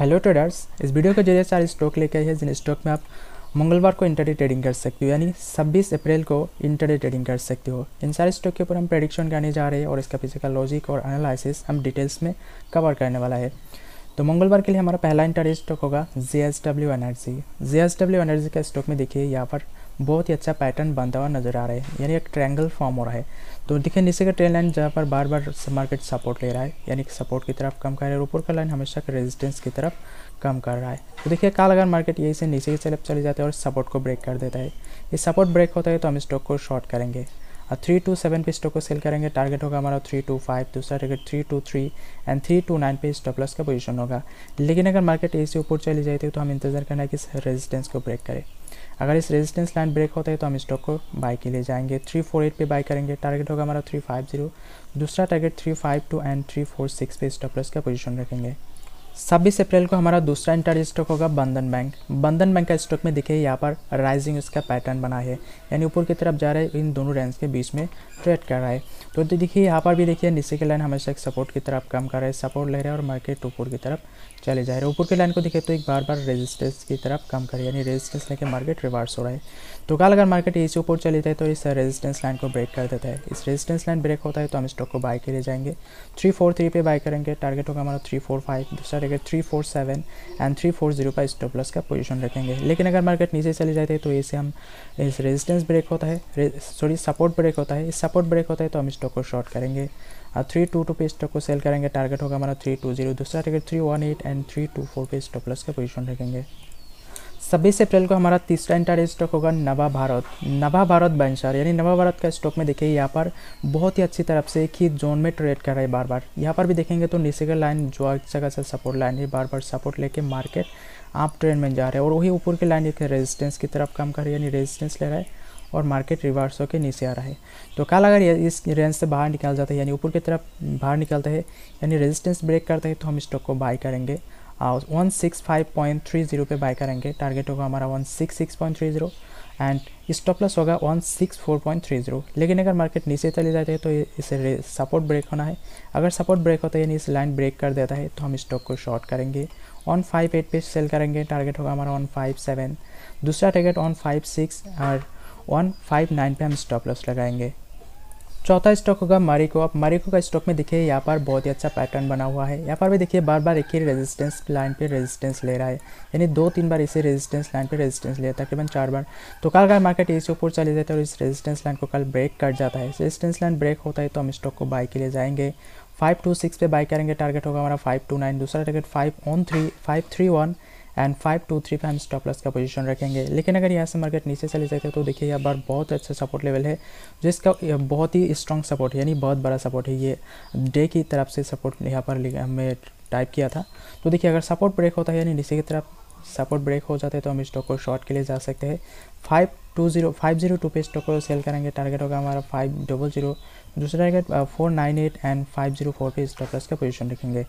hello traders इस video के जरिए चार स्टॉक लेके आई है जिन स्टॉक में आप मंगलवार को इंटरडे ट्रेडिंग कर सकते हो यानी 26 अप्रैल को इंटरडे ट्रेडिंग कर सकते हो इन सारे स्टॉक के ऊपर हम प्रेडिक्शन करने जा रहे हैं और इसका पीछे का लॉजिक और एनालिसिस हम डिटेल्स में कवर करने वाला है तो मंगलवार के लिए हमारा पहला इंटरडे स्टॉक होगा J S W energy J S W energy का स्टॉक में देखिए यहाँ पर बहुत ही अच्छा पैटर्न बनता हुआ नज़र आ रहा है यानी एक ट्रैंगल फॉर्म हो रहा है तो देखिए नीचे का ट्रेन लाइन जहाँ पर बार बार मार्केट सपोर्ट ले रहा है यानी कि सपोर्ट की तरफ कम कर रहा है ऊपर का लाइन हमेशा रेजिस्टेंस की तरफ कम कर रहा है तो देखिए कल अगर मार्केट यही से नीचे की तरफ चले जाते हैं और सपोर्ट को ब्रेक कर देता है ये सपोर्ट ब्रेक होता है तो हम स्टॉक को शॉर्ट करेंगे और थ्री टू सेवन पे स्टॉक को सेल करेंगे टारगेट होगा हमारा थ्री टू फाइव दूसरा target three two three and three two nine पे स्टॉप लॉस का पोजीशन होगा लेकिन अगर मार्केट ए से ऊपर चली जाती है तो हम इंतजार करना है कि रेजिस्टेंस को ब्रेक करें अगर इस रेजिस्टेंस लाइन ब्रेक होता है तो हम स्टॉक को बाय के लिए जाएंगे थ्री फोर एट पर बाय करेंगे टारगेट होगा हमारा थ्री फाइव जीरो दूसरा target three five two and three four six पे स्टॉप लॉस का पोजीशन रखेंगे छब्बीस अप्रैल को हमारा दूसरा इंटर स्टॉक होगा बंधन बैंक बंधन बैंक का स्टॉक में देखिए यहाँ पर राइजिंग इसका पैटर्न बना है यानी ऊपर की तरफ जा रहा है इन दोनों रेंज के बीच में ट्रेड कर रहा है तो देखिए यहाँ पर भी देखिए नीचे की लाइन हमेशा एक सपोर्ट की तरफ कम कर रहा है सपोर्ट ले रहा है और मार्केट ऊपर की तरफ चले जा रहे हैं ऊपर की लाइन को देखिए तो एक बार बार रेजिस्टेंस की तरफ कम है यानी रेजिस्टेंस लेके मार्केट रिवर्स हो रहा है तो कल अगर मार्केट इसी ऊपर चले जाए तो इस रेजिस्टेंस लाइन को ब्रेक कर देता है इस रेजिस्टेंस लाइन ब्रेक होता है तो हम स्टॉक को बाय के लिए जाएंगे थ्री फोर थ्री पे बाय करेंगे टारगेट होगा हमारा थ्री फोर फाइव दूसरा रहेगा three four seven and three four zero का स्टॉप लॉस का पोजीशन रखेंगे लेकिन अगर मार्केट नीचे चले जाते हैं तो इसे हम इस रेजिस्टेंस ब्रेक होता है सॉरी सपोर्ट ब्रेक होता है इस सपोर्ट ब्रेक होता है तो हम स्टॉक को शॉर्ट करेंगे और थ्री टू टू पे स्टॉक को सेल करेंगे टारगेट होगा हमारा थ्री टू जीरो दूसरा target three one eight and three two four पे स्टॉप लॉस का पोजिशन रखेंगे छब्बीस अप्रैल को हमारा तीसरा इंटर स्टॉक होगा नवा भारत नवा भारत बेंचर यानी नवा भारत का स्टॉक में देखिए यहाँ पर बहुत ही अच्छी तरफ से एक ही जोन में ट्रेड कर रहा है बार बार यहाँ पर भी देखेंगे तो नीचे का लाइन जो जगह से सपोर्ट लाइन है बार बार सपोर्ट लेके मार्केट आप ट्रेन में जा रहे हैं और वही ऊपर की लाइन एक रेजिस्टेंस की तरफ काम कर रही है यानी रेजिस्टेंस ले रहा है और मार्केट रिवर्स होकर नीचे आ रहा है तो कल अगर इस रेंज से बाहर निकाल जाता है यानी ऊपर की तरफ बाहर निकलता है यानी रेजिस्टेंस ब्रेक करता है तो हम स्टॉक को बाय करेंगे one six five point three zero पर बाय करेंगे टारगेट होगा हमारा one six six point three zero and stop loss होगा one six four point three zero लेकिन अगर मार्केट नीचे चले जाते हैं तो इसे सपोर्ट ब्रेक होना है अगर सपोर्ट ब्रेक होता है यानी इस लाइन ब्रेक कर देता है तो हम स्टॉक को शॉर्ट करेंगे ऑन फाइव एट पे सेल करेंगे टारगेट होगा हमारा वन फाइव सेवन दूसरा टारगेट ऑन फाइव सिक्स और वन फाइव नाइन पर हम स्टॉप लॉस लगाएंगे चौथा स्टॉक होगा मारिको अब मारिको का स्टॉक में देखिए यहाँ पर बहुत ही अच्छा पैटर्न बना हुआ है यहाँ पर भी देखिए बार बार एक ही रेजिस्टेंस लाइन पे रेजिस्टेंस ले रहा है यानी दो तीन बार इसे रेजिस्टेंस लाइन पे रेजिस्टेंस लिया तकरीबन चार बार तो कल का मार्केट इसी ऊपर चले जाता तो है और इस रेजिस्टेंस लाइन को कल ब्रेक कर जाता है रेजिस्टेंस लाइन ब्रेक होता है तो हम स्टॉक को बाई के लिए जाएंगे फाइव टू सिक्स पे बाई करेंगे टारगेट होगा हमारा फाइव टू नाइन दूसरा target five one three five three one and five two three पे हम स्टॉप लॉस का पोजीशन रखेंगे लेकिन अगर यहाँ से मार्केट नीचे चले जाते है तो देखिए यहाँ पर बहुत अच्छा सपोर्ट लेवल है जिसका बहुत ही स्ट्रॉन्ग सपोर्ट है यानी बहुत बड़ा सपोर्ट है ये डे की तरफ से सपोर्ट यहाँ पर हमें टाइप किया था तो देखिए अगर सपोर्ट ब्रेक होता है यानी नीचे की तरफ सपोर्ट ब्रेक हो जाते हैं तो हम स्टॉक को शॉर्ट के लिए जा सकते हैं five two zero five zero two पे स्टॉक को सेल करेंगे टारगेट होगा हमारा फाइव डबल जीरो दूसरा target four nine eight and five zero four पे स्टॉक का पोजीशन रखेंगे